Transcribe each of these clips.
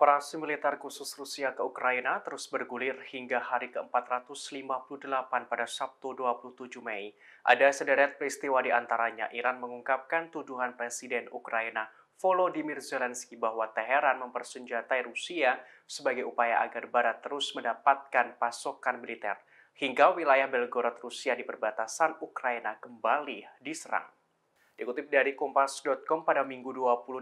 Operasi militer khusus Rusia ke Ukraina terus bergulir hingga hari ke-458 pada Sabtu 27 Mei. Ada sederet peristiwa di antaranya Iran mengungkapkan tuduhan Presiden Ukraina Volodymyr Zelensky bahwa Teheran mempersenjatai Rusia sebagai upaya agar Barat terus mendapatkan pasokan militer, hingga wilayah Belgorod Rusia di perbatasan Ukraina kembali diserang. Dikutip dari Kompas.com pada Minggu 28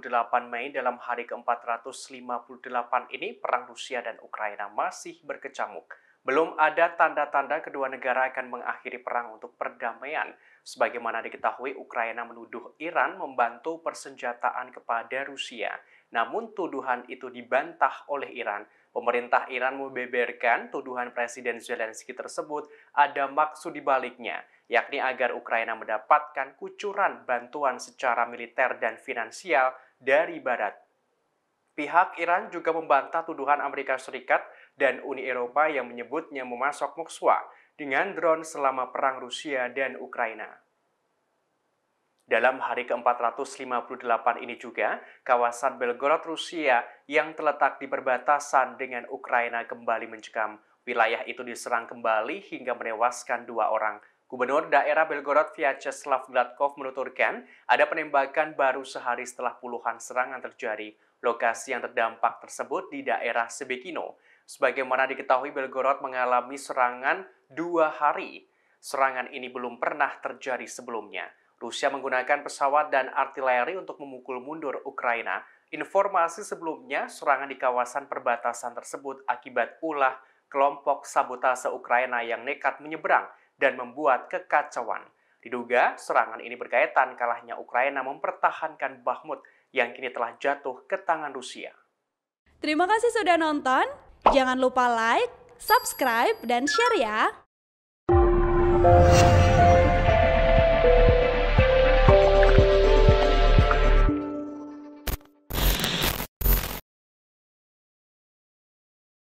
Mei dalam hari ke-458 ini, perang Rusia dan Ukraina masih berkecamuk. Belum ada tanda-tanda kedua negara akan mengakhiri perang untuk perdamaian. Sebagaimana diketahui, Ukraina menuduh Iran membantu persenjataan kepada Rusia. Namun tuduhan itu dibantah oleh Iran Pemerintah Iran membeberkan tuduhan Presiden Zelensky tersebut ada maksud dibaliknya, yakni agar Ukraina mendapatkan kucuran bantuan secara militer dan finansial dari Barat. Pihak Iran juga membantah tuduhan Amerika Serikat dan Uni Eropa yang menyebutnya memasok Moskwa dengan drone selama perang Rusia dan Ukraina. Dalam hari ke-458 ini juga, kawasan Belgorod Rusia yang terletak di perbatasan dengan Ukraina kembali mencekam. Wilayah itu diserang kembali hingga menewaskan dua orang. Gubernur daerah Belgorod Vyacheslav Gladkov menuturkan, ada penembakan baru sehari setelah puluhan serangan terjadi. Lokasi yang terdampak tersebut di daerah Sebekino. Sebagaimana diketahui, Belgorod mengalami serangan dua hari. Serangan ini belum pernah terjadi sebelumnya. Rusia menggunakan pesawat dan artileri untuk memukul mundur Ukraina. Informasi sebelumnya, serangan di kawasan perbatasan tersebut akibat ulah kelompok sabotase Ukraina yang nekat menyeberang dan membuat kekacauan. Diduga, serangan ini berkaitan kalahnya Ukraina mempertahankan Bakhmut yang kini telah jatuh ke tangan Rusia. Terima kasih sudah nonton. Jangan lupa like, subscribe, dan share ya.